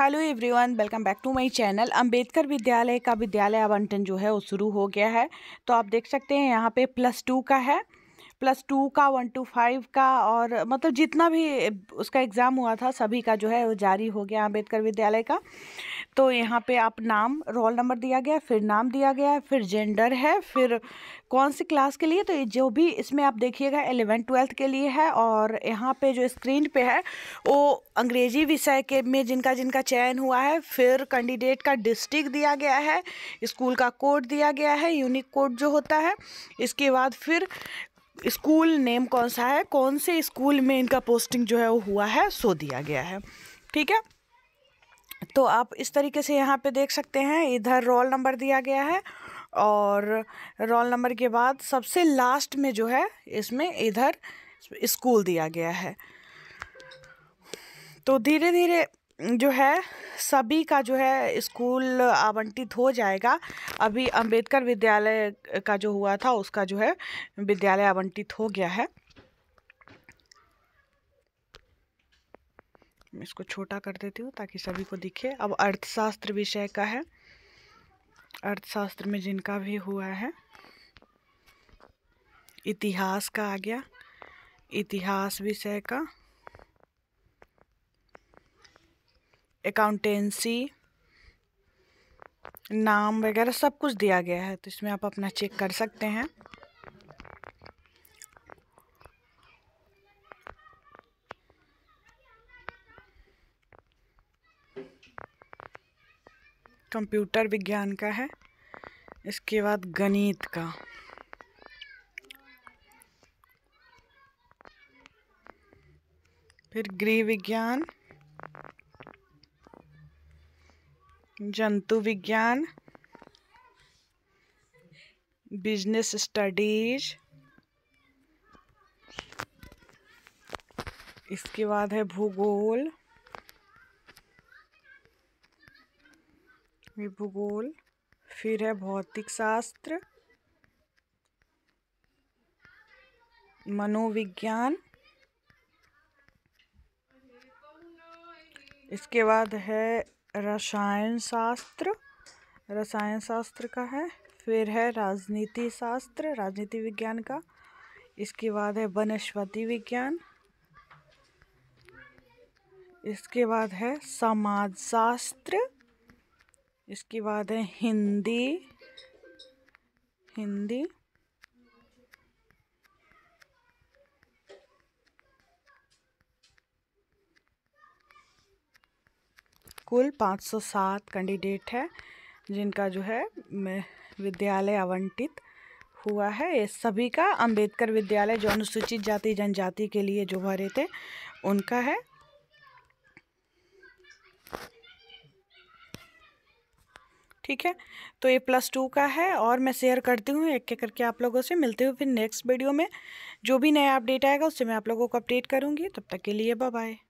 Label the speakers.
Speaker 1: hello everyone welcome back to my channel Ambedkar विद्यालय का विद्यालय आवंटन जो है वो शुरू हो गया है तो आप देख सकते हैं यहाँ पे प्लस टू का है प्लस टू का वन टू फाइव का और मतलब जितना भी उसका एग्ज़ाम हुआ था सभी का जो है वो जारी हो गया अंबेडकर विद्यालय का तो यहाँ पे आप नाम रोल नंबर दिया गया फिर नाम दिया गया है फिर जेंडर है फिर कौन सी क्लास के लिए तो जो भी इसमें आप देखिएगा एलेवेंथ ट्वेल्थ के लिए है और यहाँ पे जो स्क्रीन पे है वो अंग्रेजी विषय के में जिनका जिनका चयन हुआ है फिर कैंडिडेट का डिस्ट्रिक्ट दिया गया है स्कूल का कोड दिया गया है यूनिक कोड जो होता है इसके बाद फिर स्कूल नेम कौन सा है कौन से स्कूल में इनका पोस्टिंग जो है वो हुआ है सो दिया गया है ठीक है तो आप इस तरीके से यहाँ पे देख सकते हैं इधर रोल नंबर दिया गया है और रोल नंबर के बाद सबसे लास्ट में जो है इसमें इधर स्कूल दिया गया है तो धीरे धीरे जो है सभी का जो है स्कूल आवंटित हो जाएगा अभी अंबेडकर विद्यालय का जो हुआ था उसका जो है विद्यालय आवंटित हो गया है मैं इसको छोटा कर देती हूँ ताकि सभी को दिखे अब अर्थशास्त्र विषय का है अर्थशास्त्र में जिनका भी हुआ है इतिहास का आ गया इतिहास विषय का अकाउंटेंसी नाम वगैरह सब कुछ दिया गया है तो इसमें आप अपना चेक कर सकते हैं कंप्यूटर विज्ञान का है इसके बाद गणित का फिर गृह विज्ञान जंतु विज्ञान बिजनेस स्टडीज इसके बाद है भूगोल ये भूगोल फिर है भौतिक शास्त्र मनोविज्ञान इसके बाद है रसायन शास्त्र रसायन शास्त्र का है फिर है राजनीति शास्त्र राजनीति विज्ञान का इसके बाद है वनस्पति विज्ञान इसके बाद है समाज शास्त्र इसके बाद है हिंदी हिंदी कुल 507 कैंडिडेट है जिनका जो है विद्यालय आवंटित हुआ है ये सभी का अंबेडकर विद्यालय जो अनुसूचित जाति जनजाति के लिए जो भरे थे उनका है ठीक है तो ये प्लस टू का है और मैं शेयर करती हूँ एक एक करके आप लोगों से मिलती हूँ फिर नेक्स्ट वीडियो में जो भी नया अपडेट आएगा उससे मैं आप लोगों को अपडेट करूँगी तब तक के लिए बाय